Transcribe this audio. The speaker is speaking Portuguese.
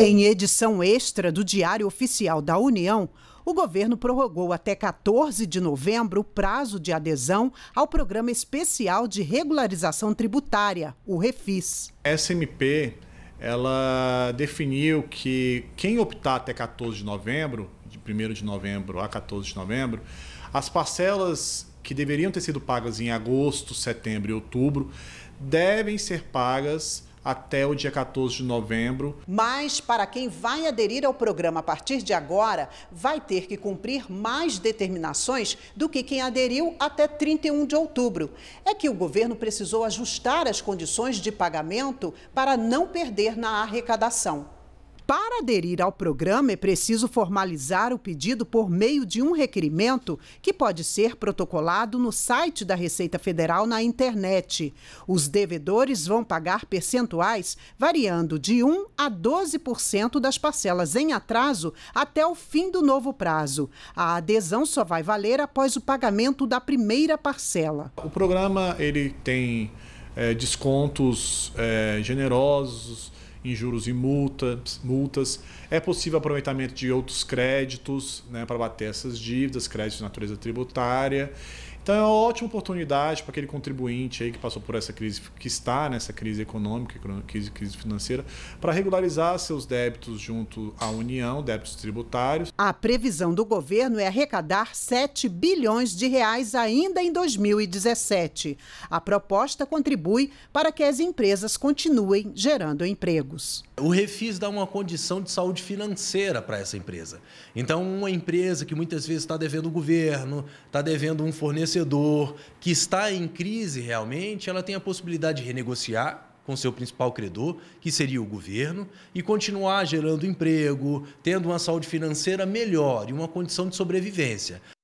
Em edição extra do Diário Oficial da União, o governo prorrogou até 14 de novembro o prazo de adesão ao Programa Especial de Regularização Tributária, o REFIS. A SMP ela definiu que quem optar até 14 de novembro, de 1 de novembro a 14 de novembro, as parcelas que deveriam ter sido pagas em agosto, setembro e outubro devem ser pagas até o dia 14 de novembro. Mas para quem vai aderir ao programa a partir de agora, vai ter que cumprir mais determinações do que quem aderiu até 31 de outubro. É que o governo precisou ajustar as condições de pagamento para não perder na arrecadação. Para aderir ao programa, é preciso formalizar o pedido por meio de um requerimento que pode ser protocolado no site da Receita Federal na internet. Os devedores vão pagar percentuais variando de 1 a 12% das parcelas em atraso até o fim do novo prazo. A adesão só vai valer após o pagamento da primeira parcela. O programa ele tem é, descontos é, generosos em juros e multas, multas. É possível aproveitamento de outros créditos né, para bater essas dívidas, créditos de natureza tributária. Então é uma ótima oportunidade para aquele contribuinte aí que passou por essa crise, que está nessa crise econômica, crise, crise financeira, para regularizar seus débitos junto à União, débitos tributários. A previsão do governo é arrecadar 7 bilhões de reais ainda em 2017. A proposta contribui para que as empresas continuem gerando empregos. O refis dá uma condição de saúde financeira para essa empresa. Então, uma empresa que muitas vezes está devendo o governo, está devendo um fornecedor fornecedor que está em crise realmente, ela tem a possibilidade de renegociar com seu principal credor, que seria o governo, e continuar gerando emprego, tendo uma saúde financeira melhor e uma condição de sobrevivência.